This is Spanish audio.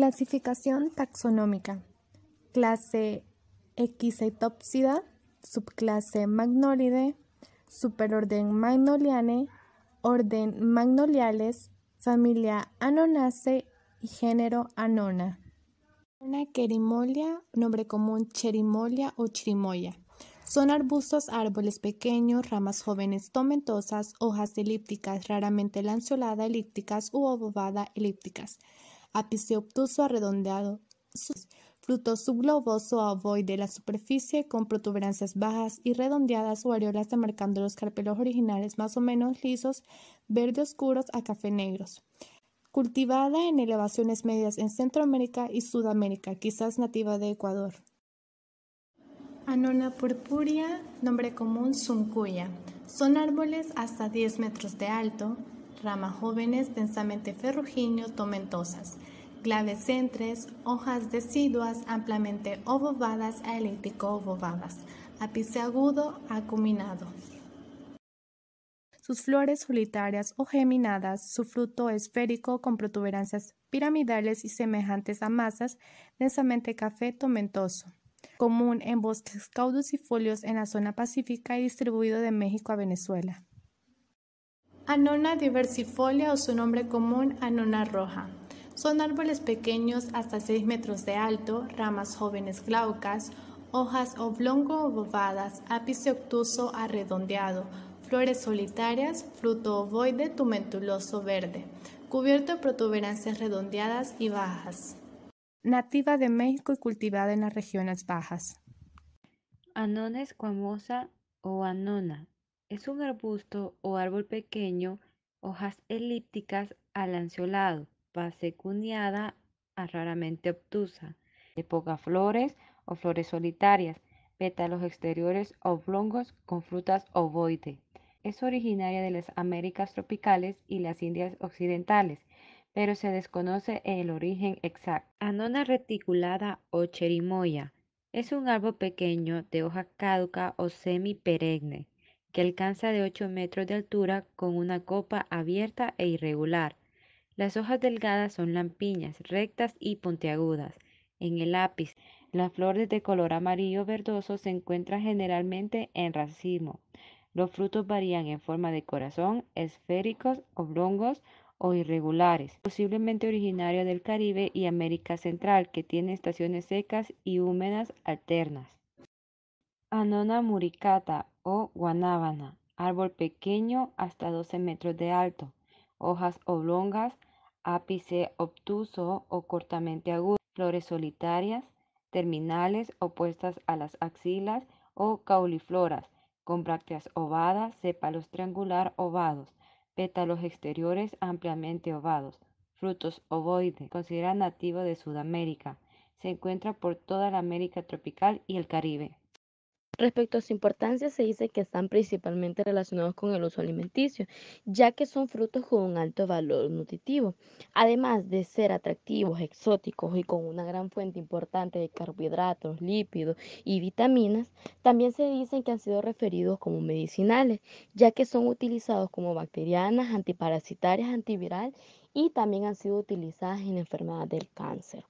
Clasificación taxonómica. Clase Equisetopsida, subclase magnolide, superorden magnoliane, orden Magnoliales, familia anonace y género Anona. Una querimolia, nombre común cherimolia o chirimoya. Son arbustos, árboles pequeños, ramas jóvenes tomentosas, hojas elípticas, raramente lanceolada elípticas u obovada elípticas ápice obtuso arredondeado, fruto subgloboso a ovoide la superficie con protuberancias bajas y redondeadas o areolas demarcando los carpelos originales más o menos lisos, verde oscuros a café negros. Cultivada en elevaciones medias en Centroamérica y Sudamérica, quizás nativa de Ecuador. Anona purpúrea, nombre común Suncuya. Son árboles hasta 10 metros de alto, ramas jóvenes densamente ferruginio, tomentosas centres, hojas deciduas ampliamente obovadas a elíptico-obovadas, ápice agudo acuminado. Sus flores solitarias o geminadas, su fruto esférico con protuberancias piramidales y semejantes a masas, densamente café tomentoso. Común en bosques y folios en la zona pacífica y distribuido de México a Venezuela. Anona diversifolia o su nombre común Anona roja. Son árboles pequeños hasta 6 metros de alto, ramas jóvenes glaucas, hojas oblongo ovadas, ápice obtuso a redondeado, flores solitarias, fruto ovoide tumentuloso verde, cubierto de protuberancias redondeadas y bajas. Nativa de México y cultivada en las regiones bajas. Anona esquamosa o anona es un arbusto o árbol pequeño, hojas elípticas al lanceolado, base cuneada a raramente obtusa, de pocas flores o flores solitarias, pétalos exteriores oblongos con frutas ovoide. Es originaria de las Américas tropicales y las Indias occidentales, pero se desconoce el origen exacto. Anona reticulada o cherimoya. Es un árbol pequeño de hoja caduca o semi perenne que alcanza de 8 metros de altura con una copa abierta e irregular. Las hojas delgadas son lampiñas, rectas y puntiagudas. En el lápiz, las flores de color amarillo verdoso se encuentran generalmente en racimo. Los frutos varían en forma de corazón, esféricos, oblongos o irregulares, posiblemente originario del Caribe y América Central, que tiene estaciones secas y húmedas alternas. Anona muricata o guanábana, árbol pequeño hasta 12 metros de alto, hojas oblongas, ápice obtuso o cortamente agudo, flores solitarias, terminales opuestas a las axilas o caulifloras, con brácteas ovadas, sépalos triangular ovados, pétalos exteriores ampliamente ovados, frutos ovoides, considera nativo de Sudamérica. Se encuentra por toda la América tropical y el Caribe. Respecto a su importancia, se dice que están principalmente relacionados con el uso alimenticio, ya que son frutos con un alto valor nutritivo. Además de ser atractivos, exóticos y con una gran fuente importante de carbohidratos, lípidos y vitaminas, también se dicen que han sido referidos como medicinales, ya que son utilizados como bacterianas, antiparasitarias, antiviral y también han sido utilizadas en enfermedades del cáncer.